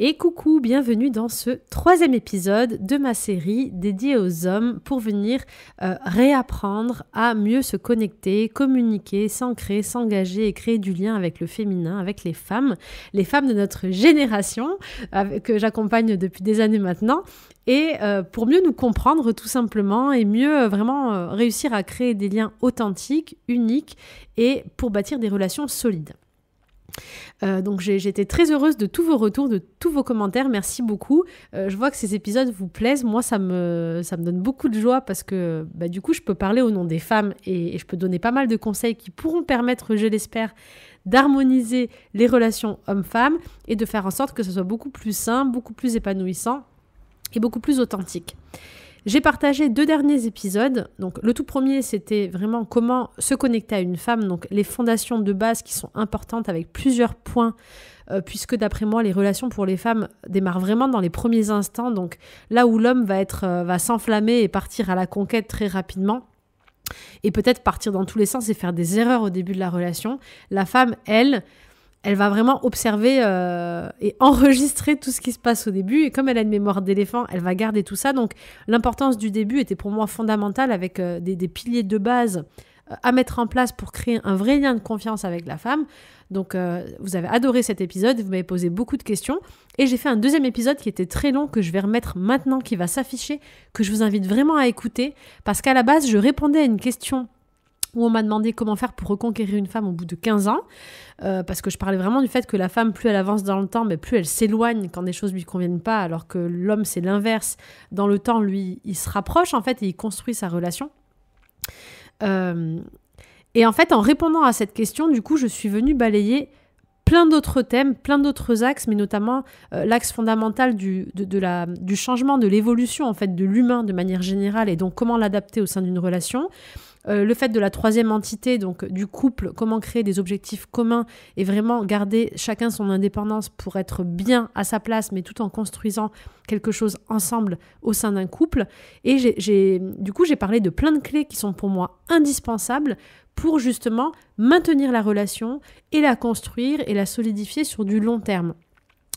Et coucou, bienvenue dans ce troisième épisode de ma série dédiée aux hommes pour venir euh, réapprendre à mieux se connecter, communiquer, s'ancrer, s'engager et créer du lien avec le féminin, avec les femmes, les femmes de notre génération que j'accompagne depuis des années maintenant et euh, pour mieux nous comprendre tout simplement et mieux euh, vraiment réussir à créer des liens authentiques, uniques et pour bâtir des relations solides. Euh, donc donc j'étais très heureuse de tous vos retours, de tous vos commentaires. Merci beaucoup. Euh, je vois que ces épisodes vous plaisent. Moi, ça me, ça me donne beaucoup de joie parce que bah, du coup, je peux parler au nom des femmes et, et je peux donner pas mal de conseils qui pourront permettre, je l'espère, d'harmoniser les relations hommes-femmes et de faire en sorte que ce soit beaucoup plus sain, beaucoup plus épanouissant et beaucoup plus authentique. J'ai partagé deux derniers épisodes. Donc, le tout premier, c'était vraiment comment se connecter à une femme, donc les fondations de base qui sont importantes avec plusieurs points, euh, puisque d'après moi, les relations pour les femmes démarrent vraiment dans les premiers instants. Donc, là où l'homme va être, euh, va s'enflammer et partir à la conquête très rapidement et peut-être partir dans tous les sens et faire des erreurs au début de la relation, la femme, elle, elle va vraiment observer euh, et enregistrer tout ce qui se passe au début. Et comme elle a une mémoire d'éléphant, elle va garder tout ça. Donc l'importance du début était pour moi fondamentale avec euh, des, piliers de base euh, à mettre en place pour créer un vrai lien de confiance avec la femme. Donc vous avez adoré cet épisode, vous m'avez posé beaucoup de questions. Et j'ai fait un deuxième épisode qui était très long, que je vais remettre maintenant, qui va s'afficher, que je vous invite vraiment à écouter. Parce qu'à la base, je répondais à une question où on m'a demandé comment faire pour reconquérir une femme au bout de 15 ans, euh, parce que je parlais vraiment du fait que la femme, plus elle avance dans le temps, mais plus elle s'éloigne quand des choses lui conviennent pas, alors que l'homme, c'est l'inverse. Dans le temps, lui, il se rapproche en fait et il construit sa relation. Euh, et en fait, en répondant à cette question, du coup, je suis venue balayer plein d'autres thèmes, plein d'autres axes, mais notamment euh, l'axe fondamental du, du changement, de l'évolution en fait de l'humain de manière générale, et donc comment l'adapter au sein d'une relation. Euh, le fait de la troisième entité, donc du couple, comment créer des objectifs communs et vraiment garder chacun son indépendance pour être bien à sa place, mais tout en construisant quelque chose ensemble au sein d'un couple. Et du coup, j'ai parlé de plein de clés qui sont pour moi indispensables pour justement maintenir la relation et la construire et la solidifier sur du long terme.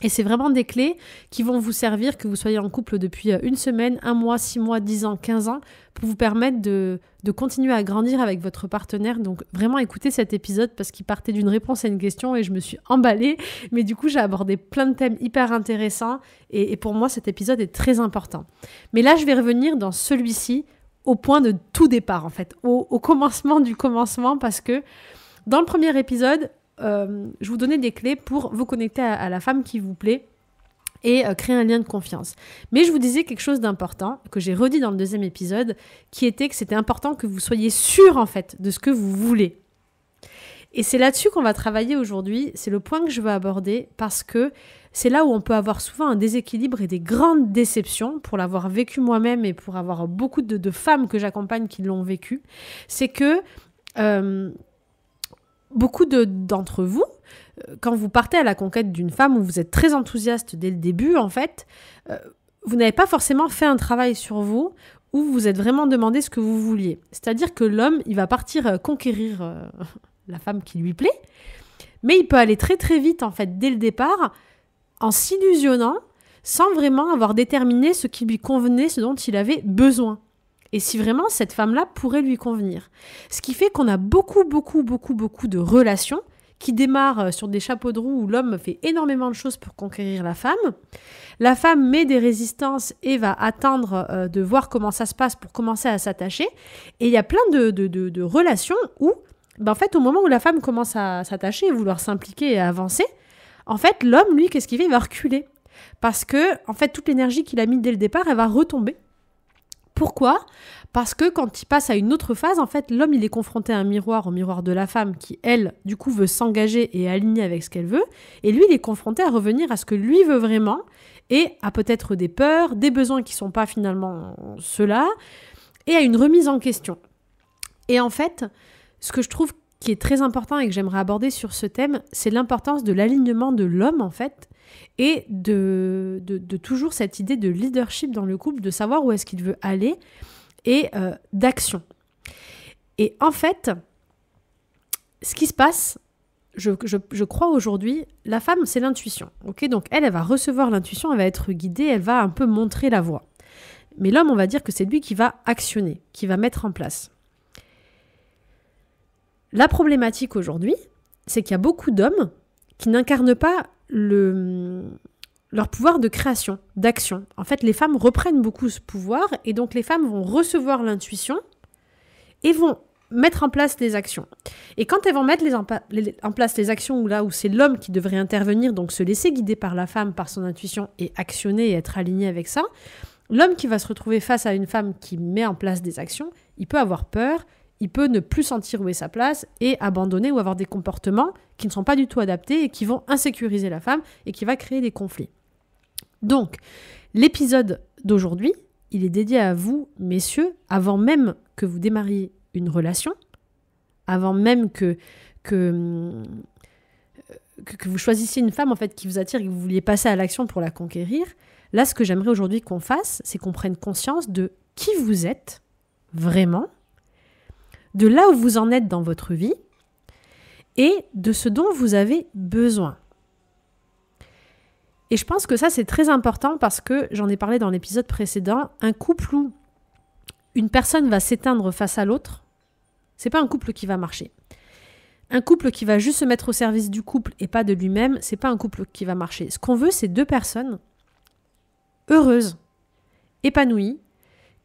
Et c'est vraiment des clés qui vont vous servir, que vous soyez en couple depuis euh, une semaine, un mois, six mois, dix ans, quinze ans, pour vous permettre de, continuer à grandir avec votre partenaire. Donc vraiment écoutez cet épisode parce qu'il partait d'une réponse à une question et je me suis emballée. Mais du coup, j'ai abordé plein de thèmes hyper intéressants et, pour moi, cet épisode est très important. Mais là, je vais revenir dans celui-ci au point de tout départ, en fait, au, au commencement du commencement, parce que dans le premier épisode, euh, je vous donnais des clés pour vous connecter à, la femme qui vous plaît et euh, créer un lien de confiance. Mais je vous disais quelque chose d'important que j'ai redit dans le deuxième épisode, qui était que c'était important que vous soyez sûr en fait de ce que vous voulez. Et c'est là-dessus qu'on va travailler aujourd'hui, c'est le point que je veux aborder parce que c'est là où on peut avoir souvent un déséquilibre et des grandes déceptions, pour l'avoir vécu moi-même et pour avoir beaucoup de, femmes que j'accompagne qui l'ont vécu, c'est que euh, beaucoup d'entre vous, euh, quand vous partez à la conquête d'une femme où vous êtes très enthousiaste dès le début, en fait, euh, vous n'avez pas forcément fait un travail sur vous où vous vous êtes vraiment demandé ce que vous vouliez. C'est-à-dire que l'homme, il va partir euh, conquérir la femme qui lui plaît, mais il peut aller très très vite, en fait, dès le départ, en s'illusionnant, sans vraiment avoir déterminé ce qui lui convenait, ce dont il avait besoin et si vraiment cette femme-là pourrait lui convenir. Ce qui fait qu'on a beaucoup, beaucoup, beaucoup, beaucoup de relations qui démarrent euh, sur des chapeaux de roue où l'homme fait énormément de choses pour conquérir la femme. La femme met des résistances et va attendre euh, de voir comment ça se passe pour commencer à s'attacher. Et il y a plein de, relations où, ben en fait, au moment où la femme commence à s'attacher et vouloir s'impliquer et avancer, en fait, l'homme, lui, qu'est-ce qu'il fait Il va reculer. Parce que, en fait, toute l'énergie qu'il a mise dès le départ, elle va retomber pourquoi Parce que quand il passe à une autre phase, en fait, l'homme, il est confronté à un miroir, au miroir de la femme, qui, elle, du coup, veut s'engager et aligner avec ce qu'elle veut. Et lui, il est confronté à revenir à ce que lui veut vraiment et à peut-être des peurs, des besoins qui ne sont pas finalement ceux-là, et à une remise en question. Et en fait, ce que je trouve qui est très important et que j'aimerais aborder sur ce thème, c'est l'importance de l'alignement de l'homme, en fait, et de, toujours cette idée de leadership dans le couple, de savoir où est-ce qu'il veut aller et euh, d'action. Et en fait, ce qui se passe, je, je, crois aujourd'hui, la femme, c'est l'intuition. ok Donc elle, elle va recevoir l'intuition, elle va être guidée, elle va un peu montrer la voie. Mais l'homme, on va dire que c'est lui qui va actionner, qui va mettre en place. La problématique aujourd'hui, c'est qu'il y a beaucoup d'hommes qui n'incarnent pas leur pouvoir de création, d'action. En fait, les femmes reprennent beaucoup ce pouvoir et donc les femmes vont recevoir l'intuition et vont mettre en place les actions. Et quand elles vont mettre en, place les actions là où c'est l'homme qui devrait intervenir, donc se laisser guider par la femme, par son intuition et actionner et être aligné avec ça, l'homme qui va se retrouver face à une femme qui met en place des actions, il peut avoir peur, il peut ne plus sentir où est sa place et abandonner ou avoir des comportements qui ne sont pas du tout adaptés et qui vont insécuriser la femme et qui va créer des conflits. Donc, l'épisode d'aujourd'hui, il est dédié à vous, messieurs, avant même que vous démarriez une relation, avant même que, que, que, vous choisissiez une femme en fait qui vous attire et que vous vouliez passer à l'action pour la conquérir. Là, ce que j'aimerais aujourd'hui qu'on fasse, c'est qu'on prenne conscience de qui vous êtes vraiment de là où vous en êtes dans votre vie et de ce dont vous avez besoin. Et je pense que ça, c'est très important parce que j'en ai parlé dans l'épisode précédent, un couple où une personne va s'éteindre face à l'autre, c'est pas un couple qui va marcher. Un couple qui va juste se mettre au service du couple et pas de lui-même, c'est pas un couple qui va marcher. Ce qu'on veut, c'est deux personnes heureuses, épanouies,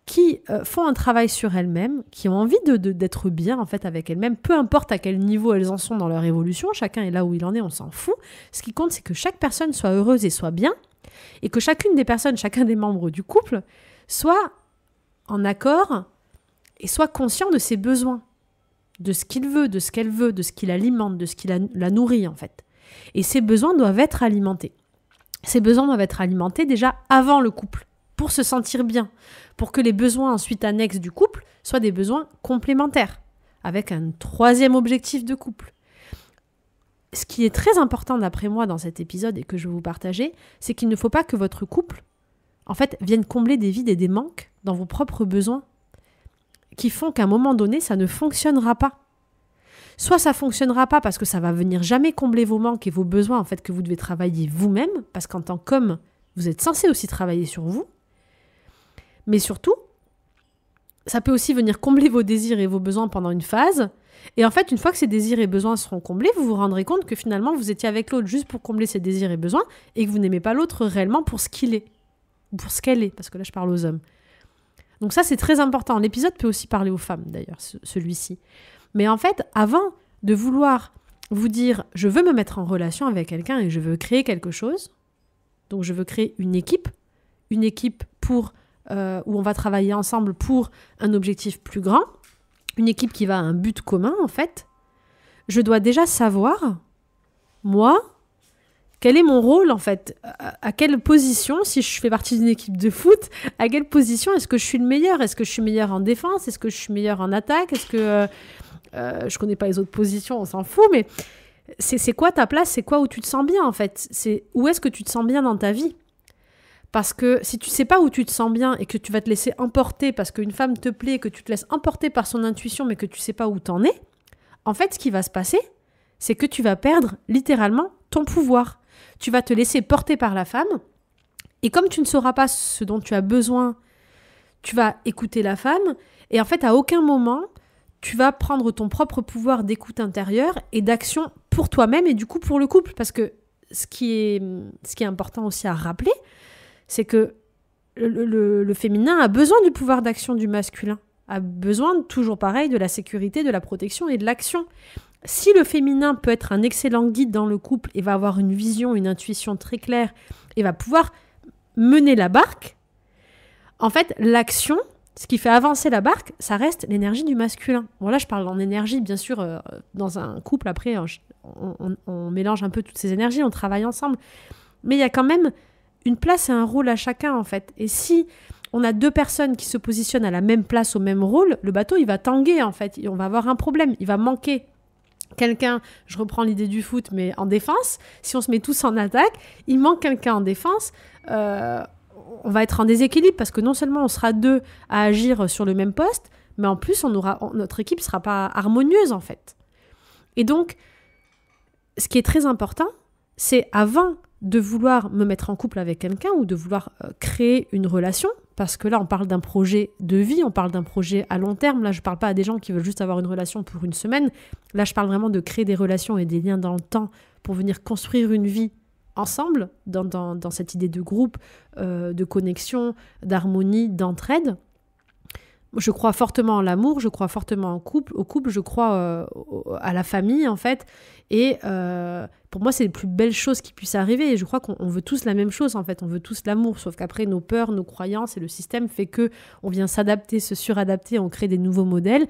qui euh, font un travail sur elles-mêmes, qui ont envie d'être bien en fait avec elles-mêmes, peu importe à quel niveau elles en sont dans leur évolution, chacun est là où il en est, on s'en fout. Ce qui compte, c'est que chaque personne soit heureuse et soit bien, et que chacune des personnes, chacun des membres du couple, soit en accord et soit conscient de ses besoins, de ce qu'il veut, de ce qu'elle veut, de ce qu'il alimente, de ce qui la nourrit en fait. Et ces besoins doivent être alimentés. Ces besoins doivent être alimentés déjà avant le couple, pour se sentir bien, pour que les besoins ensuite annexes du couple soient des besoins complémentaires, avec un troisième objectif de couple. Ce qui est très important d'après moi dans cet épisode et que je vais vous partager, c'est qu'il ne faut pas que votre couple, en fait, vienne combler des vides et des manques dans vos propres besoins qui font qu'à un moment donné, ça ne fonctionnera pas. Soit ça fonctionnera pas parce que ça va venir jamais combler vos manques et vos besoins en fait que vous devez travailler vous-même, parce qu'en tant qu'homme, vous êtes censé aussi travailler sur vous, mais surtout, ça peut aussi venir combler vos désirs et vos besoins pendant une phase. Et en fait, une fois que ces désirs et besoins seront comblés, vous vous rendrez compte que finalement, vous étiez avec l'autre juste pour combler ses désirs et besoins et que vous n'aimez pas l'autre réellement pour ce qu'il est, ou pour ce qu'elle est, parce que là, je parle aux hommes. Donc ça, c'est très important. L'épisode peut aussi parler aux femmes, d'ailleurs, celui-ci. Mais en fait, avant de vouloir vous dire, je veux me mettre en relation avec quelqu'un et je veux créer quelque chose, donc je veux créer une équipe, une équipe pour euh, où on va travailler ensemble pour un objectif plus grand, une équipe qui va à un but commun en fait, je dois déjà savoir, moi, quel est mon rôle en fait à, quelle position, si je fais partie d'une équipe de foot, à quelle position est-ce que je suis le meilleur Est-ce que je suis meilleur en défense Est-ce que je suis meilleur en attaque Est-ce que euh, euh, je connais pas les autres positions, on s'en fout, mais c'est quoi ta place C'est quoi où tu te sens bien en fait C'est où est-ce que tu te sens bien dans ta vie parce que si tu sais pas où tu te sens bien et que tu vas te laisser emporter parce qu'une femme te plaît, et que tu te laisses emporter par son intuition mais que tu sais pas où t'en es, en fait, ce qui va se passer, c'est que tu vas perdre littéralement ton pouvoir. Tu vas te laisser porter par la femme et comme tu ne sauras pas ce dont tu as besoin, tu vas écouter la femme et en fait, à aucun moment, tu vas prendre ton propre pouvoir d'écoute intérieure et d'action pour toi-même et du coup pour le couple. Parce que ce ce qui est important aussi à rappeler, c'est que le, féminin a besoin du pouvoir d'action du masculin, a besoin toujours pareil de la sécurité, de la protection et de l'action. Si le féminin peut être un excellent guide dans le couple et va avoir une vision, une intuition très claire et va pouvoir mener la barque, en fait, l'action, ce qui fait avancer la barque, ça reste l'énergie du masculin. Bon, là, je parle en énergie, bien sûr, euh, dans un couple, après, on, on, mélange un peu toutes ces énergies, on travaille ensemble. Mais il y a quand même une place et un rôle à chacun en fait. Et si on a deux personnes qui se positionnent à la même place, au même rôle, le bateau il va tanguer en fait. on va avoir un problème, il va manquer quelqu'un, je reprends l'idée du foot, mais en défense, si on se met tous en attaque, il manque quelqu'un en défense, euh, on va être en déséquilibre parce que non seulement on sera deux à agir sur le même poste, mais en plus on aura, notre équipe ne sera pas harmonieuse en fait. Et donc, ce qui est très important, c'est avant de vouloir me mettre en couple avec quelqu'un ou de vouloir euh, créer une relation, parce que là on parle d'un projet de vie, on parle d'un projet à long terme, là je ne parle pas à des gens qui veulent juste avoir une relation pour une semaine, là je parle vraiment de créer des relations et des liens dans le temps pour venir construire une vie ensemble dans, dans, cette idée de groupe, euh, de connexion, d'harmonie, d'entraide je crois fortement en l'amour, je crois fortement en couple, au couple, je crois euh, à la famille en fait. Et euh, pour moi, c'est les plus belles choses qui puissent arriver. Et je crois qu'on veut tous la même chose en fait. On veut tous l'amour, sauf qu'après nos peurs, nos croyances et le système fait que on vient s'adapter, se suradapter, on crée des nouveaux modèles.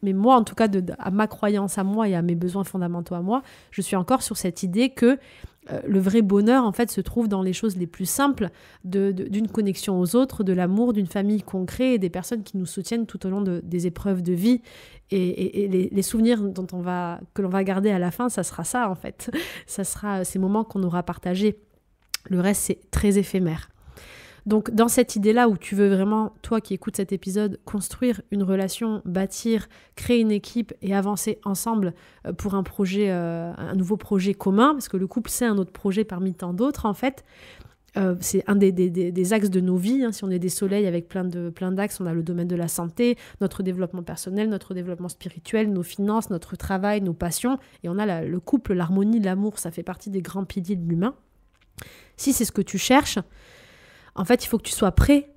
Mais moi, en tout cas, à ma croyance à moi et à mes besoins fondamentaux à moi, je suis encore sur cette idée que euh, le vrai bonheur, en fait, se trouve dans les choses les plus simples, d'une connexion aux autres, de l'amour, d'une famille concrète, et des personnes qui nous soutiennent tout au long de, des épreuves de vie. Et, les, souvenirs dont que l'on va garder à la fin, ça sera ça, en fait. Ça sera ces moments qu'on aura partagés. Le reste, c'est très éphémère. Donc dans cette idée-là où tu veux vraiment, toi qui écoutes cet épisode, construire une relation, bâtir, créer une équipe et avancer ensemble euh, pour un projet, euh, un nouveau projet commun, parce que le couple c'est un autre projet parmi tant d'autres en fait. Euh, c'est un des, axes de nos vies. Hein. Si on est des soleils avec plein de plein d'axes, on a le domaine de la santé, notre développement personnel, notre développement spirituel, nos finances, notre travail, nos passions, et on a le couple, l'harmonie, l'amour. Ça fait partie des grands piliers de l'humain. Si c'est ce que tu cherches, en fait, il faut que tu sois prêt.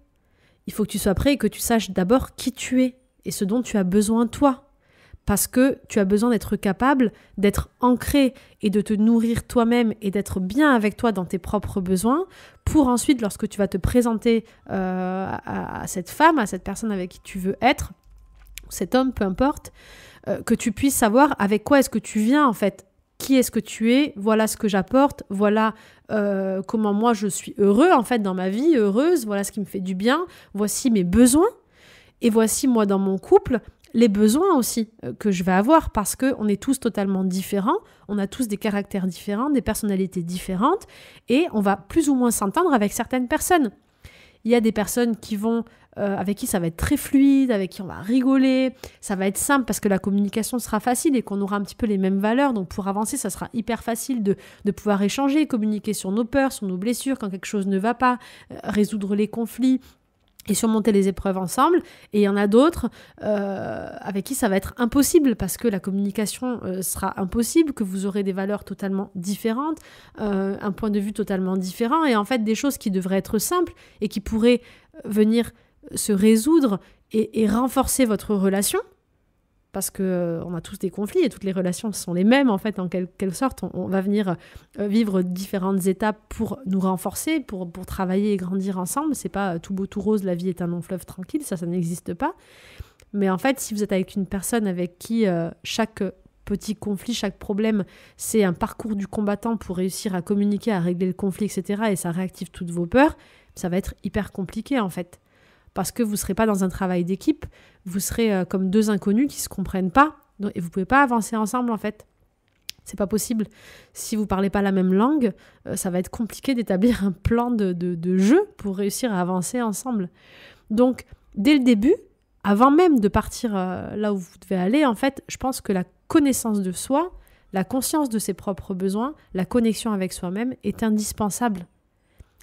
Il faut que tu sois prêt et que tu saches d'abord qui tu es et ce dont tu as besoin toi. Parce que tu as besoin d'être capable d'être ancré et de te nourrir toi-même et d'être bien avec toi dans tes propres besoins pour ensuite, lorsque tu vas te présenter euh, à, cette femme, à cette personne avec qui tu veux être, cet homme, peu importe, euh, que tu puisses savoir avec quoi est-ce que tu viens en fait qui est-ce que tu es, voilà ce que j'apporte, voilà euh, comment moi je suis heureux en fait dans ma vie, heureuse, voilà ce qui me fait du bien, voici mes besoins et voici moi dans mon couple les besoins aussi euh, que je vais avoir parce que on est tous totalement différents, on a tous des caractères différents, des personnalités différentes et on va plus ou moins s'entendre avec certaines personnes il y a des personnes qui vont euh, avec qui ça va être très fluide, avec qui on va rigoler, ça va être simple parce que la communication sera facile et qu'on aura un petit peu les mêmes valeurs. Donc pour avancer, ça sera hyper facile de, pouvoir échanger, communiquer sur nos peurs, sur nos blessures quand quelque chose ne va pas, euh, résoudre les conflits, et surmonter les épreuves ensemble. Et il y en a d'autres euh, avec qui ça va être impossible parce que la communication euh, sera impossible, que vous aurez des valeurs totalement différentes, euh, un point de vue totalement différent, et en fait des choses qui devraient être simples et qui pourraient venir se résoudre et renforcer votre relation parce que euh, on a tous des conflits et toutes les relations sont les mêmes en fait en quelle sorte on, va venir euh, vivre différentes étapes pour nous renforcer pour, travailler et grandir ensemble c'est pas euh, tout beau tout rose la vie est un long fleuve tranquille ça ça n'existe pas mais en fait si vous êtes avec une personne avec qui chaque petit conflit chaque problème c'est un parcours du combattant pour réussir à communiquer à régler le conflit etc et ça réactive toutes vos peurs ça va être hyper compliqué en fait parce que vous ne serez pas dans un travail d'équipe, vous serez euh, comme deux inconnus qui ne se comprennent pas, et vous ne pouvez pas avancer ensemble en fait. C'est pas possible. Si vous parlez pas la même langue, euh, ça va être compliqué d'établir un plan de, de, de jeu pour réussir à avancer ensemble. Donc, dès le début, avant même de partir euh, là où vous devez aller, en fait, je pense que la connaissance de soi, la conscience de ses propres besoins, la connexion avec soi-même est indispensable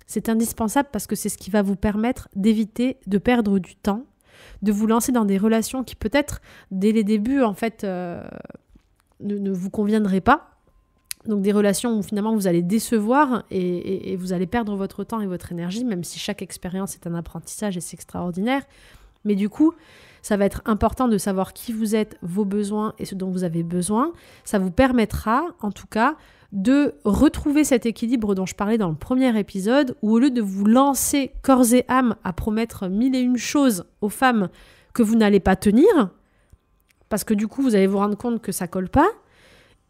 c'est indispensable parce que c'est ce qui va vous permettre d'éviter de perdre du temps, de vous lancer dans des relations qui peut-être dès les débuts en fait euh, ne, vous conviendraient pas. Donc des relations où finalement vous allez décevoir et, vous allez perdre votre temps et votre énergie, même si chaque expérience est un apprentissage et c'est extraordinaire. Mais du coup, ça va être important de savoir qui vous êtes, vos besoins et ce dont vous avez besoin. Ça vous permettra, en tout cas, de retrouver cet équilibre dont je parlais dans le premier épisode, où au lieu de vous lancer corps et âme à promettre mille et une choses aux femmes que vous n'allez pas tenir, parce que du coup vous allez vous rendre compte que ça colle pas,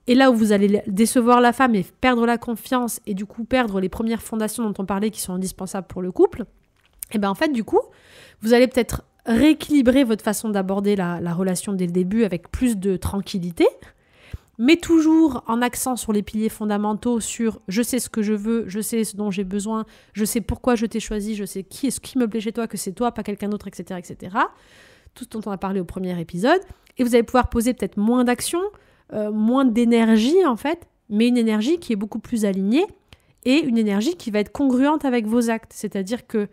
et là où vous allez décevoir la femme et perdre la confiance et du coup perdre les premières fondations dont on parlait qui sont indispensables pour le couple, et eh bien en fait du coup vous allez peut-être rééquilibrer votre façon d'aborder la, la relation dès le début avec plus de tranquillité, mais toujours en accent sur les piliers fondamentaux, sur je sais ce que je veux, je sais ce dont j'ai besoin, je sais pourquoi je t'ai choisi, je sais qui est ce qui me plaît chez toi, que c'est toi, pas quelqu'un d'autre, etc., etc. Tout ce dont on a parlé au premier épisode. Et vous allez pouvoir poser peut-être moins d'action, euh, moins d'énergie en fait, mais une énergie qui est beaucoup plus alignée et une énergie qui va être congruente avec vos actes. C'est-à-dire que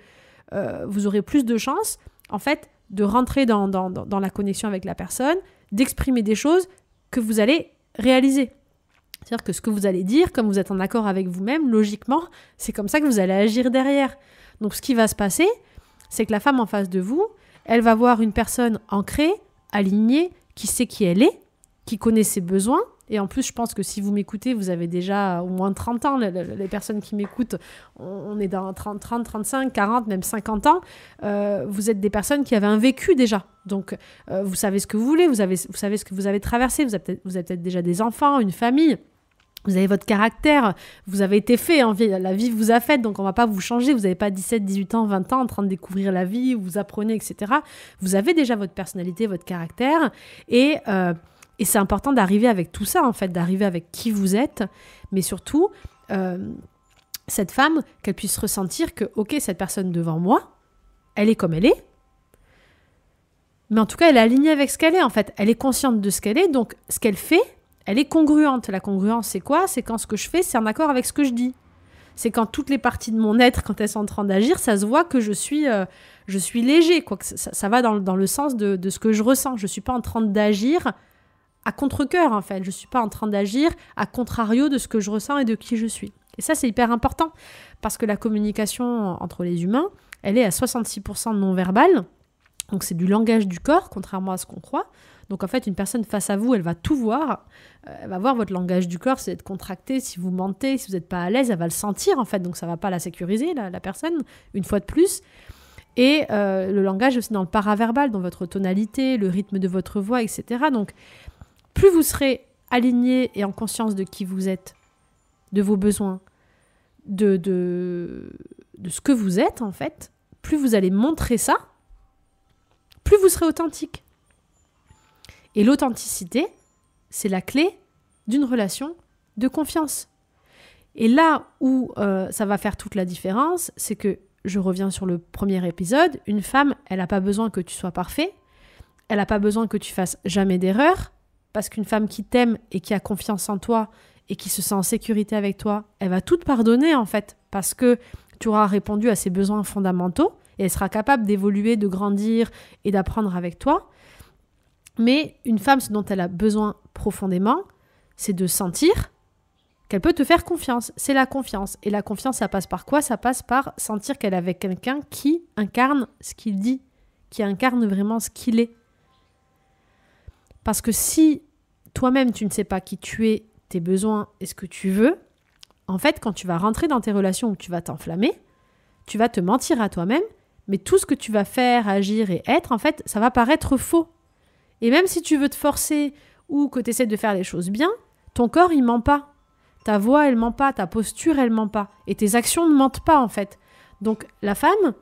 euh, vous aurez plus de chances en fait de rentrer dans, dans, dans la connexion avec la personne, d'exprimer des choses que vous allez réaliser. C'est-à-dire que ce que vous allez dire, comme vous êtes en accord avec vous-même, logiquement, c'est comme ça que vous allez agir derrière. Donc ce qui va se passer, c'est que la femme en face de vous, elle va voir une personne ancrée, alignée, qui sait qui elle est, qui connaît ses besoins, et en plus, je pense que si vous m'écoutez, vous avez déjà au moins 30 ans. Les, personnes qui m'écoutent, on est dans 30, 30, 35, 40, même 50 ans. Euh, vous êtes des personnes qui avaient un vécu déjà. Donc, euh, vous savez ce que vous voulez, vous, avez, vous savez ce que vous avez traversé. Vous avez peut-être déjà des enfants, une famille. Vous avez votre caractère, vous avez été fait, hein, la vie vous a fait, donc on va pas vous changer. Vous n'avez pas 17, 18 ans, 20 ans en train de découvrir la vie, vous apprenez, etc. Vous avez déjà votre personnalité, votre caractère. Et. Euh, et c'est important d'arriver avec tout ça, en fait, d'arriver avec qui vous êtes, mais surtout, euh, cette femme, qu'elle puisse ressentir que, ok, cette personne devant moi, elle est comme elle est, mais en tout cas, elle est alignée avec ce qu'elle est, en fait. Elle est consciente de ce qu'elle est, donc ce qu'elle fait, elle est congruente. La congruence, c'est quoi C'est quand ce que je fais, c'est en accord avec ce que je dis. C'est quand toutes les parties de mon être, quand elles sont en train d'agir, ça se voit que je suis, euh, je suis léger, quoi. Que ça, va dans, dans le sens de, de, ce que je ressens. Je ne suis pas en train d'agir à contre-coeur en fait. Je ne suis pas en train d'agir à contrario de ce que je ressens et de qui je suis. Et ça, c'est hyper important parce que la communication entre les humains, elle est à 66% non-verbale. Donc c'est du langage du corps, contrairement à ce qu'on croit. Donc en fait, une personne face à vous, elle va tout voir. Euh, elle va voir votre langage du corps, si vous êtes contracté, si vous mentez, si vous n'êtes pas à l'aise, elle va le sentir en fait. Donc ça va pas la sécuriser, la, personne, une fois de plus. Et euh, le langage aussi dans le paraverbal, dans votre tonalité, le rythme de votre voix, etc. Donc plus vous serez aligné et en conscience de qui vous êtes, de vos besoins, de, de, ce que vous êtes en fait, plus vous allez montrer ça, plus vous serez authentique. Et l'authenticité, c'est la clé d'une relation de confiance. Et là où euh, ça va faire toute la différence, c'est que, je reviens sur le premier épisode, une femme, elle n'a pas besoin que tu sois parfait, elle n'a pas besoin que tu fasses jamais d'erreur, parce qu'une femme qui t'aime et qui a confiance en toi et qui se sent en sécurité avec toi, elle va tout te pardonner en fait. Parce que tu auras répondu à ses besoins fondamentaux et elle sera capable d'évoluer, de grandir et d'apprendre avec toi. Mais une femme, ce dont elle a besoin profondément, c'est de sentir qu'elle peut te faire confiance. C'est la confiance. Et la confiance, ça passe par quoi Ça passe par sentir qu'elle est avec quelqu'un qui incarne ce qu'il dit, qui incarne vraiment ce qu'il est. Parce que si toi-même tu ne sais pas qui tu es, tes besoins et ce que tu veux, en fait, quand tu vas rentrer dans tes relations où tu vas t'enflammer, tu vas te mentir à toi-même, mais tout ce que tu vas faire, agir et être, en fait, ça va paraître faux. Et même si tu veux te forcer ou que tu essaies de faire les choses bien, ton corps, il ment pas. Ta voix, elle ment pas. Ta posture, elle ment pas. Et tes actions ne mentent pas, en fait. Donc, la femme,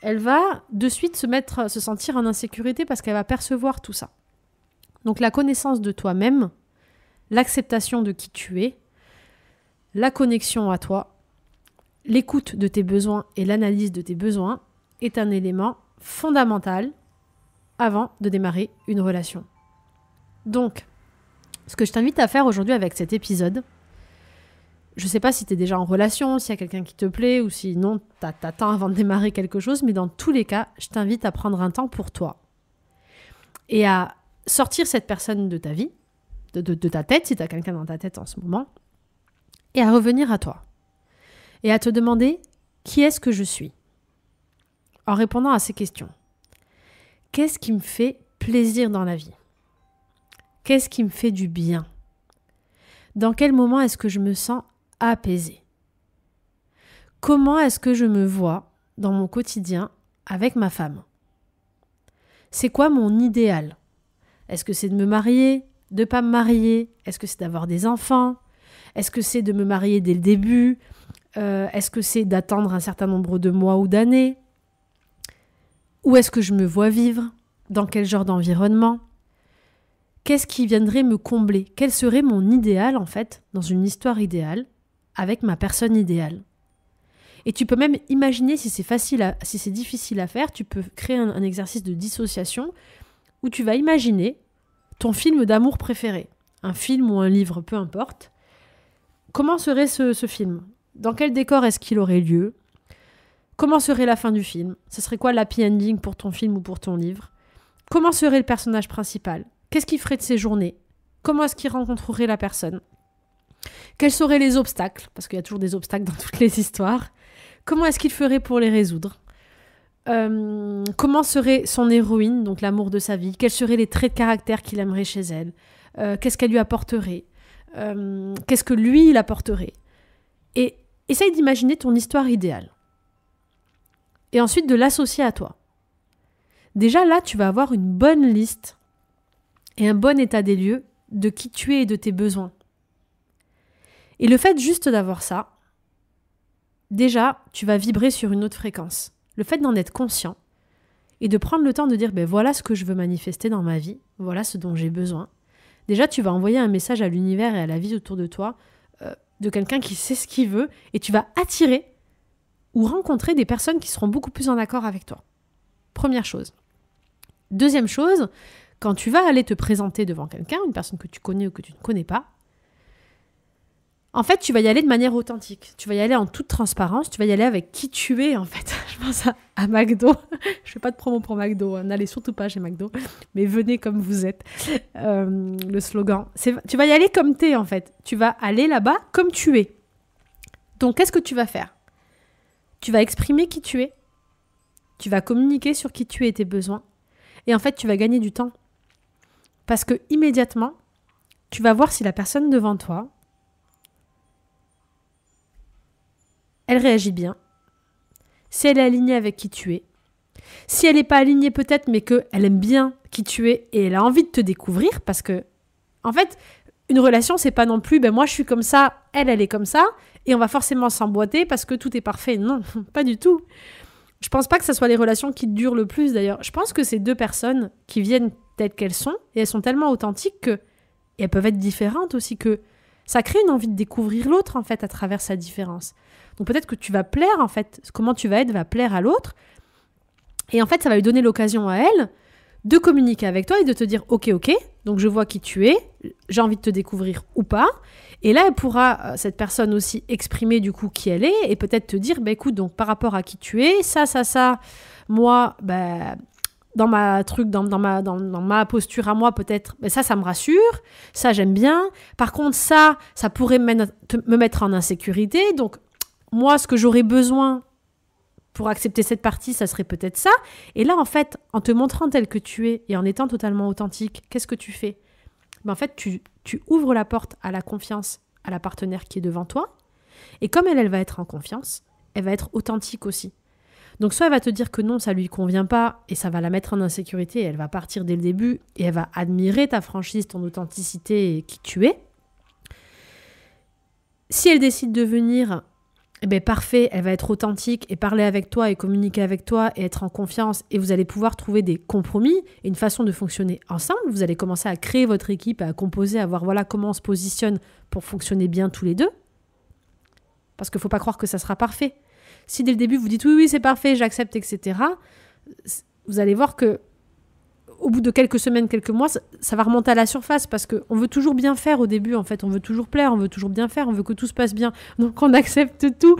elle va de suite se mettre, se sentir en insécurité parce qu'elle va percevoir tout ça. Donc la connaissance de toi-même, l'acceptation de qui tu es, la connexion à toi, l'écoute de tes besoins et l'analyse de tes besoins est un élément fondamental avant de démarrer une relation. Donc, ce que je t'invite à faire aujourd'hui avec cet épisode, je ne sais pas si tu es déjà en relation, s'il y a quelqu'un qui te plaît ou si non, attends avant de démarrer quelque chose, mais dans tous les cas, je t'invite à prendre un temps pour toi et à sortir cette personne de ta vie, de, ta tête, si tu as quelqu'un dans ta tête en ce moment, et à revenir à toi. Et à te demander qui est-ce que je suis En répondant à ces questions. Qu'est-ce qui me fait plaisir dans la vie Qu'est-ce qui me fait du bien Dans quel moment est-ce que je me sens apaisée Comment est-ce que je me vois dans mon quotidien avec ma femme C'est quoi mon idéal est-ce que c'est de me marier De pas me marier Est-ce que c'est d'avoir des enfants Est-ce que c'est de me marier dès le début euh, Est-ce que c'est d'attendre un certain nombre de mois ou d'années Où est-ce que je me vois vivre Dans quel genre d'environnement Qu'est-ce qui viendrait me combler Quel serait mon idéal en fait dans une histoire idéale avec ma personne idéale et tu peux même imaginer si c'est facile, si c'est difficile à faire, tu peux créer un exercice de dissociation où tu vas imaginer ton film d'amour préféré, un film ou un livre, peu importe. Comment serait ce, film Dans quel décor est-ce qu'il aurait lieu Comment serait la fin du film Ce serait quoi l'happy ending pour ton film ou pour ton livre Comment serait le personnage principal Qu'est-ce qu'il ferait de ses journées Comment est-ce qu'il rencontrerait la personne Quels seraient les obstacles Parce qu'il y a toujours des obstacles dans toutes les histoires. Comment est-ce qu'il ferait pour les résoudre euh, comment serait son héroïne, donc l'amour de sa vie, quels seraient les traits de caractère qu'il aimerait chez elle, euh, qu'est-ce qu'elle lui apporterait, euh, qu'est-ce que lui il apporterait. Et essaye d'imaginer ton histoire idéale. Et ensuite de l'associer à toi. Déjà là, tu vas avoir une bonne liste et un bon état des lieux de qui tu es et de tes besoins. Et le fait juste d'avoir ça, déjà, tu vas vibrer sur une autre fréquence le fait d'en être conscient et de prendre le temps de dire ben voilà ce que je veux manifester dans ma vie, voilà ce dont j'ai besoin. Déjà, tu vas envoyer un message à l'univers et à la vie autour de toi euh, de quelqu'un qui sait ce qu'il veut et tu vas attirer ou rencontrer des personnes qui seront beaucoup plus en accord avec toi. Première chose. Deuxième chose, quand tu vas aller te présenter devant quelqu'un, une personne que tu connais ou que tu ne connais pas, en fait, tu vas y aller de manière authentique. Tu vas y aller en toute transparence. Tu vas y aller avec qui tu es, en fait. Je pense à, à McDo. Je fais pas de promo pour McDo. Hein. N'allez surtout pas chez McDo. Mais venez comme vous êtes. Euh, le slogan. Tu vas y aller comme t'es, en fait. Tu vas aller là-bas comme tu es. Donc, qu'est-ce que tu vas faire Tu vas exprimer qui tu es. Tu vas communiquer sur qui tu es et tes besoins. Et en fait, tu vas gagner du temps. Parce que immédiatement, tu vas voir si la personne devant toi, elle réagit bien. Si elle est alignée avec qui tu es. Si elle n'est pas alignée peut-être, mais qu'elle aime bien qui tu es et elle a envie de te découvrir parce que, en fait, une relation, c'est pas non plus, ben moi je suis comme ça, elle, elle est comme ça, et on va forcément s'emboîter parce que tout est parfait. Non, pas du tout. Je pense pas que ce soit les relations qui durent le plus d'ailleurs. Je pense que c'est deux personnes qui viennent telles qu'elles sont, et elles sont tellement authentiques que. elles peuvent être différentes aussi, que ça crée une envie de découvrir l'autre en fait à travers sa différence. Donc peut-être que tu vas plaire, en fait, comment tu vas être va plaire à l'autre. Et en fait, ça va lui donner l'occasion à elle de communiquer avec toi et de te dire ok ok donc je vois qui tu es j'ai envie de te découvrir ou pas et là elle pourra euh, cette personne aussi exprimer du coup qui elle est et peut-être te dire bah écoute donc par rapport à qui tu es ça ça ça moi bah dans ma truc dans, ma dans, ma posture à moi peut-être mais bah, ça ça me rassure ça j'aime bien par contre ça ça pourrait me mettre en insécurité donc moi, ce que j'aurais besoin pour accepter cette partie, ça serait peut-être ça. Et là, en fait, en te montrant tel que tu es et en étant totalement authentique, qu'est-ce que tu fais ben, En fait, tu, ouvres la porte à la confiance à la partenaire qui est devant toi. Et comme elle, elle va être en confiance, elle va être authentique aussi. Donc soit elle va te dire que non, ça lui convient pas et ça va la mettre en insécurité, et elle va partir dès le début et elle va admirer ta franchise, ton authenticité et qui tu es. Si elle décide de venir eh ben, parfait, elle va être authentique et parler avec toi et communiquer avec toi et être en confiance et vous allez pouvoir trouver des compromis et une façon de fonctionner ensemble. Vous allez commencer à créer votre équipe, à composer, à voir voilà comment on se positionne pour fonctionner bien tous les deux. Parce qu'il ne faut pas croire que ça sera parfait. Si dès le début vous dites oui, oui, c'est parfait, j'accepte, etc., vous allez voir que au bout de quelques semaines, quelques mois, ça, va remonter à la surface parce qu'on veut toujours bien faire au début, en fait. On veut toujours plaire, on veut toujours bien faire, on veut que tout se passe bien. Donc on accepte tout,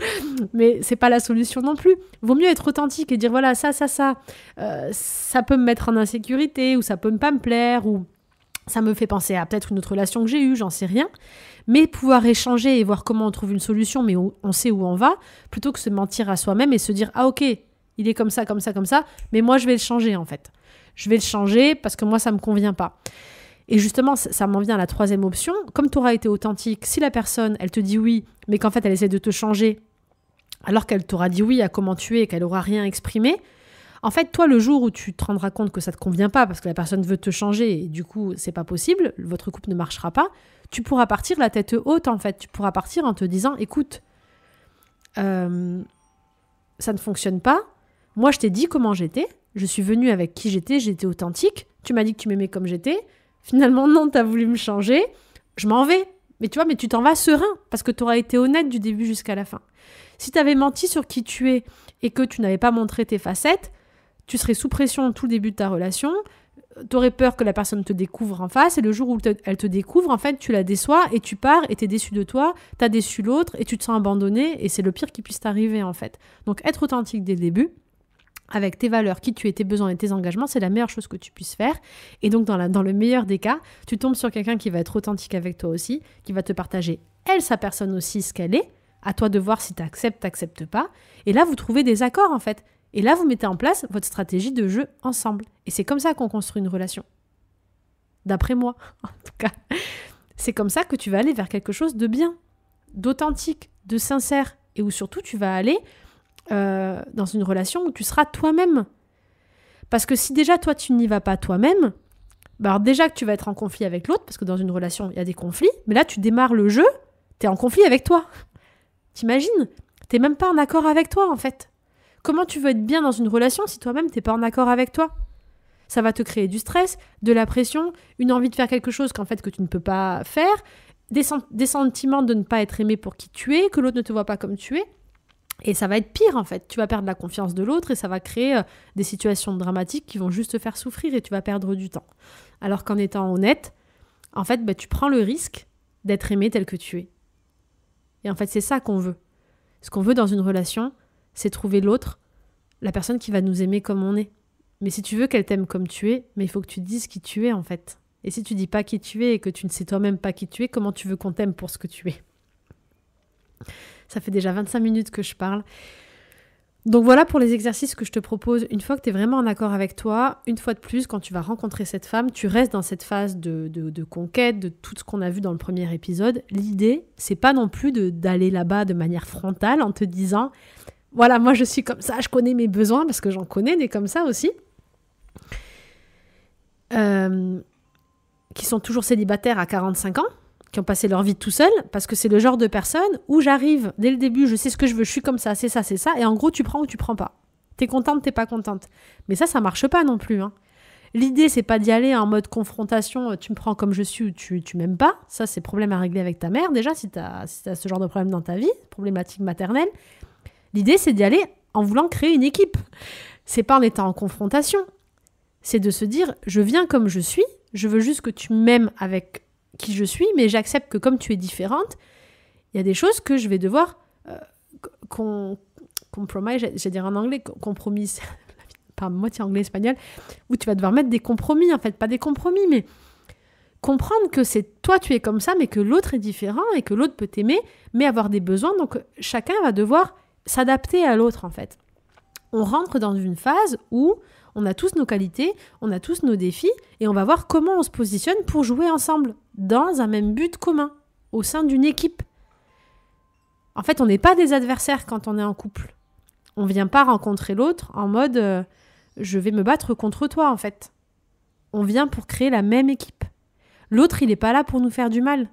mais c'est pas la solution non plus. Vaut mieux être authentique et dire voilà, ça, ça, ça, euh, ça peut me mettre en insécurité ou ça peut pas me plaire ou ça me fait penser à peut-être une autre relation que j'ai eue, j'en sais rien. Mais pouvoir échanger et voir comment on trouve une solution, mais on sait où on va, plutôt que se mentir à soi-même et se dire ah ok, il est comme ça, comme ça, comme ça, mais moi je vais le changer en fait je vais le changer parce que moi, ça ne me convient pas. Et justement, ça m'en vient à la troisième option. Comme tu auras été authentique, si la personne, elle te dit oui, mais qu'en fait, elle essaie de te changer, alors qu'elle t'aura dit oui à comment tu es et qu'elle n'aura rien exprimé, en fait, toi, le jour où tu te rendras compte que ça ne te convient pas parce que la personne veut te changer et du coup, c'est pas possible, votre couple ne marchera pas, tu pourras partir la tête haute, en fait. Tu pourras partir en te disant, écoute, euh, ça ne fonctionne pas. Moi, je t'ai dit comment j'étais. Je suis venue avec qui j'étais, j'étais authentique. Tu m'as dit que tu m'aimais comme j'étais. Finalement, non, tu as voulu me changer. Je m'en vais. Mais tu vois, mais tu t'en vas serein parce que tu auras été honnête du début jusqu'à la fin. Si tu avais menti sur qui tu es et que tu n'avais pas montré tes facettes, tu serais sous pression tout le début de ta relation. Tu aurais peur que la personne te découvre en face et le jour où elle te découvre, en fait, tu la déçois et tu pars et tu es déçu de toi, tu as déçu l'autre et tu te sens abandonné et c'est le pire qui puisse t'arriver en fait. Donc être authentique dès le début, avec tes valeurs, qui tu es, tes besoins et tes engagements, c'est la meilleure chose que tu puisses faire. Et donc, dans, le meilleur des cas, tu tombes sur quelqu'un qui va être authentique avec toi aussi, qui va te partager, elle, sa personne aussi, ce qu'elle est. À toi de voir si tu acceptes, t'acceptes pas. Et là, vous trouvez des accords, en fait. Et là, vous mettez en place votre stratégie de jeu ensemble. Et c'est comme ça qu'on construit une relation. D'après moi, en tout cas. C'est comme ça que tu vas aller vers quelque chose de bien, d'authentique, de sincère, et où surtout tu vas aller euh, dans une relation où tu seras toi-même. Parce que si déjà toi tu n'y vas pas toi-même, bah déjà que tu vas être en conflit avec l'autre, parce que dans une relation il y a des conflits, mais là tu démarres le jeu, tu es en conflit avec toi. T'imagines T'es même pas en accord avec toi en fait. Comment tu veux être bien dans une relation si toi-même t'es pas en accord avec toi Ça va te créer du stress, de la pression, une envie de faire quelque chose qu'en fait que tu ne peux pas faire, des sentiments de ne pas être aimé pour qui tu es, que l'autre ne te voit pas comme tu es. Et ça va être pire en fait. Tu vas perdre la confiance de l'autre et ça va créer euh, des situations dramatiques qui vont juste te faire souffrir et tu vas perdre du temps. Alors qu'en étant honnête, en fait, bah, tu prends le risque d'être aimé tel que tu es. Et en fait, c'est ça qu'on veut. Ce qu'on veut dans une relation, c'est trouver l'autre, la personne qui va nous aimer comme on est. Mais si tu veux qu'elle t'aime comme tu es, mais il faut que tu dises qui tu es en fait. Et si tu dis pas qui tu es et que tu ne sais toi-même pas qui tu es, comment tu veux qu'on t'aime pour ce que tu es ça fait déjà 25 minutes que je parle. Donc voilà pour les exercices que je te propose. Une fois que tu es vraiment en accord avec toi, une fois de plus, quand tu vas rencontrer cette femme, tu restes dans cette phase de, conquête, de tout ce qu'on a vu dans le premier épisode. L'idée, c'est pas non plus d'aller là-bas de manière frontale en te disant voilà, moi je suis comme ça, je connais mes besoins, parce que j'en connais des comme ça aussi, euh, qui sont toujours célibataires à 45 ans, qui ont passé leur vie tout seuls, parce que c'est le genre de personne où j'arrive dès le début, je sais ce que je veux, je suis comme ça, c'est ça, c'est ça, et en gros, tu prends ou tu prends pas. T'es contente, t'es pas contente. Mais ça, ça marche pas non plus. Hein. L'idée, c'est pas d'y aller en mode confrontation, euh, tu me prends comme je suis ou tu, tu m'aimes pas. Ça, c'est problème à régler avec ta mère, déjà, si t'as si as ce genre de problème dans ta vie, problématique maternelle. L'idée, c'est d'y aller en voulant créer une équipe. C'est pas en étant en confrontation. C'est de se dire, je viens comme je suis, je veux juste que tu m'aimes avec qui je suis, mais j'accepte que comme tu es différente, il y a des choses que je vais devoir euh, com compromise, dire en anglais compromis, par moitié anglais espagnol, où tu vas devoir mettre des compromis en fait, pas des compromis, mais comprendre que c'est toi tu es comme ça, mais que l'autre est différent et que l'autre peut t'aimer, mais avoir des besoins, donc chacun va devoir s'adapter à l'autre en fait. On rentre dans une phase où on a tous nos qualités, on a tous nos défis, et on va voir comment on se positionne pour jouer ensemble, dans un même but commun, au sein d'une équipe. En fait, on n'est pas des adversaires quand on est en couple. On vient pas rencontrer l'autre en mode euh, je vais me battre contre toi en fait. On vient pour créer la même équipe. L'autre, il n'est pas là pour nous faire du mal.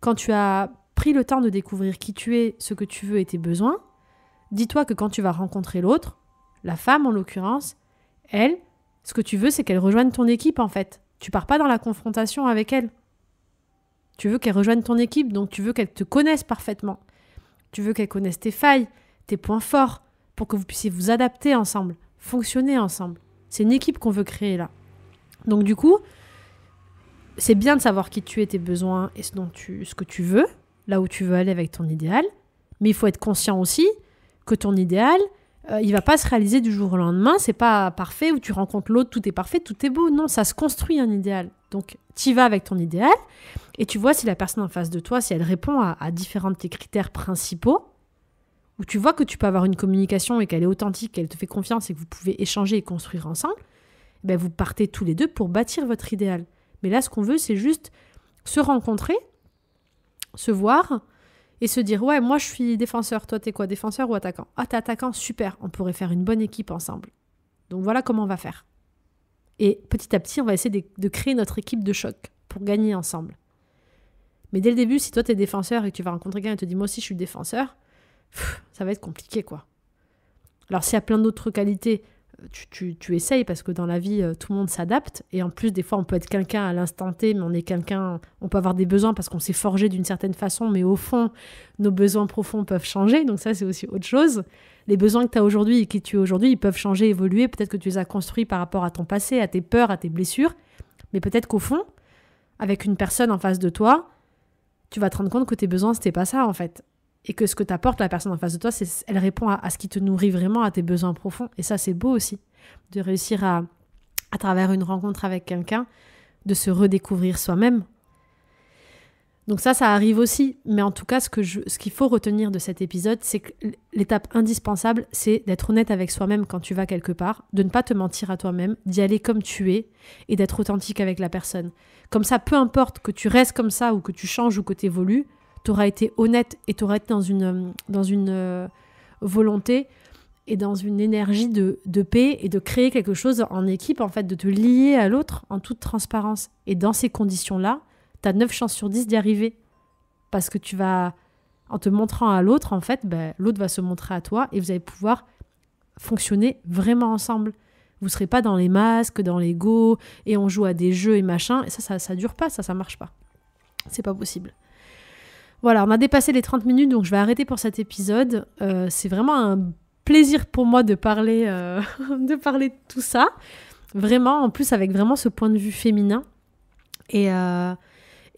Quand tu as pris le temps de découvrir qui tu es, ce que tu veux et tes besoins, dis-toi que quand tu vas rencontrer l'autre, la femme, en l'occurrence, elle, ce que tu veux, c'est qu'elle rejoigne ton équipe, en fait. Tu pars pas dans la confrontation avec elle. Tu veux qu'elle rejoigne ton équipe, donc tu veux qu'elle te connaisse parfaitement. Tu veux qu'elle connaisse tes failles, tes points forts, pour que vous puissiez vous adapter ensemble, fonctionner ensemble. C'est une équipe qu'on veut créer là. Donc du coup, c'est bien de savoir qui tu es, tes besoins et ce, dont tu, ce que tu veux, là où tu veux aller avec ton idéal. Mais il faut être conscient aussi que ton idéal, euh, il va pas se réaliser du jour au lendemain, c'est pas parfait, ou tu rencontres l'autre, tout est parfait, tout est beau. Non, ça se construit un idéal. Donc, tu vas avec ton idéal et tu vois si la personne en face de toi, si elle répond à, différents de tes critères principaux, où tu vois que tu peux avoir une communication et qu'elle est authentique, qu'elle te fait confiance et que vous pouvez échanger et construire ensemble, eh ben vous partez tous les deux pour bâtir votre idéal. Mais là, ce qu'on veut, c'est juste se rencontrer, se voir, et se dire ouais moi je suis défenseur, toi t'es quoi défenseur ou attaquant Ah t'es attaquant, super, on pourrait faire une bonne équipe ensemble. Donc voilà comment on va faire. Et petit à petit on va essayer de, créer notre équipe de choc pour gagner ensemble. Mais dès le début, si toi t'es défenseur et que tu vas rencontrer quelqu'un et te dit, moi aussi je suis défenseur, ça va être compliqué quoi. Alors s'il y a plein d'autres qualités, tu, tu, essayes parce que dans la vie, euh, tout le monde s'adapte. Et en plus, des fois, on peut être quelqu'un à l'instant T, mais on est quelqu'un, on peut avoir des besoins parce qu'on s'est forgé d'une certaine façon, mais au fond, nos besoins profonds peuvent changer. Donc ça, c'est aussi autre chose. Les besoins que tu as aujourd'hui et qui tu es aujourd'hui, ils peuvent changer, évoluer. Peut-être que tu les as construits par rapport à ton passé, à tes peurs, à tes blessures. Mais peut-être qu'au fond, avec une personne en face de toi, tu vas te rendre compte que tes besoins, c'était pas ça en fait et que ce que t'apporte la personne en face de toi, c'est, elle répond à, ce qui te nourrit vraiment, à tes besoins profonds. Et ça, c'est beau aussi, de réussir à, travers une rencontre avec quelqu'un, de se redécouvrir soi-même. Donc ça, ça arrive aussi. Mais en tout cas, ce, que ce qu'il faut retenir de cet épisode, c'est que l'étape indispensable, c'est d'être honnête avec soi-même quand tu vas quelque part, de ne pas te mentir à toi-même, d'y aller comme tu es et d'être authentique avec la personne. Comme ça, peu importe que tu restes comme ça ou que tu changes ou que tu évolues, tu auras été honnête et tu été dans une, dans une euh, volonté et dans une énergie de, paix et de créer quelque chose en équipe, en fait, de te lier à l'autre en toute transparence. Et dans ces conditions-là, tu as 9 chances sur 10 d'y arriver. Parce que tu vas, en te montrant à l'autre, en fait, ben, l'autre va se montrer à toi et vous allez pouvoir fonctionner vraiment ensemble. Vous serez pas dans les masques, dans l'ego, et on joue à des jeux et machin. Et ça, ça, ça dure pas, ça, ça marche pas. C'est pas possible. Voilà, on a dépassé les 30 minutes, donc je vais arrêter pour cet épisode. Euh, c'est vraiment un plaisir pour moi de parler, euh, de parler tout ça. Vraiment, en plus avec vraiment ce point de vue féminin. Et, euh,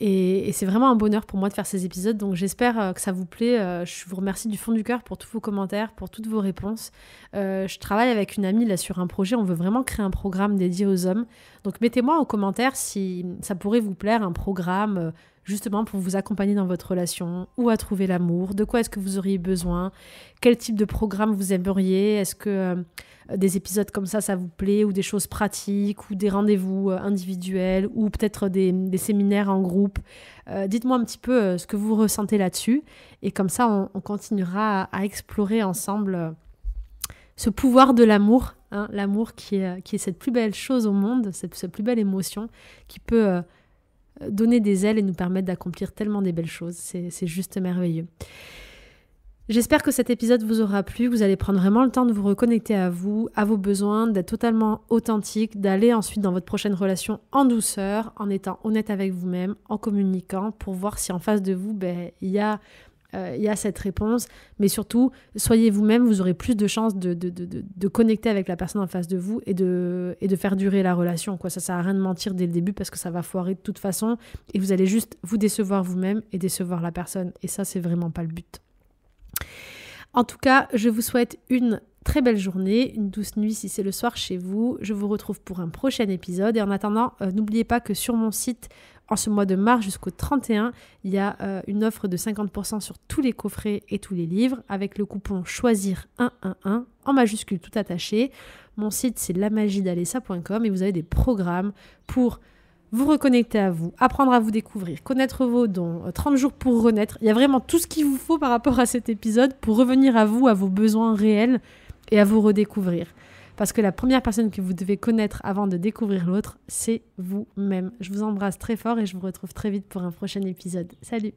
et, et c'est vraiment un bonheur pour moi de faire ces épisodes. Donc j'espère que ça vous plaît. je vous remercie du fond du cœur pour tous vos commentaires, pour toutes vos réponses. je travaille avec une amie là sur un projet. On veut vraiment créer un programme dédié aux hommes. Donc mettez-moi en commentaire si ça pourrait vous plaire, un programme justement pour vous accompagner dans votre relation, ou à trouver l'amour, de quoi est-ce que vous auriez besoin, quel type de programme vous aimeriez, est-ce que euh, des épisodes comme ça, ça vous plaît, ou des choses pratiques, ou des rendez-vous euh, individuels, ou peut-être des, séminaires en groupe. Euh, dites-moi un petit peu ce que vous ressentez là-dessus, et comme ça, on, continuera à, explorer ensemble ce pouvoir de l'amour, hein, l'amour qui est, qui est cette plus belle chose au monde, cette plus belle émotion qui peut donner des ailes et nous permettre d'accomplir tellement des belles choses. C'est juste merveilleux. J'espère que cet épisode vous aura plu, vous allez prendre vraiment le temps de vous reconnecter à vous, à vos besoins, d'être totalement authentique, d'aller ensuite dans votre prochaine relation en douceur, en étant honnête avec vous-même, en communiquant, pour voir si en face de vous, ben, il y a euh, il y a cette réponse. Mais surtout, soyez vous-même, vous aurez plus de chances de, connecter avec la personne en face de vous et de, et de faire durer la relation. Quoi. Ça sert à rien de mentir dès le début parce que ça va foirer de toute façon et vous allez juste vous décevoir vous-même et décevoir la personne. Et ça, c'est vraiment pas le but. En tout cas, je vous souhaite une très belle journée, une douce nuit si c'est le soir chez vous. Je vous retrouve pour un prochain épisode et en attendant, euh, n'oubliez pas que sur mon site en ce mois de mars jusqu'au 31, il y a euh, une offre de 50% sur tous les coffrets et tous les livres avec le coupon choisir 111 en majuscule tout attaché. Mon site c'est lamagidalessa.com et vous avez des programmes pour vous reconnecter à vous, apprendre à vous découvrir, connaître vos dons, 30 euh, jours pour renaître. Il y a vraiment tout ce qu'il vous faut par rapport à cet épisode pour revenir à vous, à vos besoins réels et à vous redécouvrir. Parce que la première personne que vous devez connaître avant de découvrir l'autre, c'est vous-même. Je vous embrasse très fort et je vous retrouve très vite pour un prochain épisode. Salut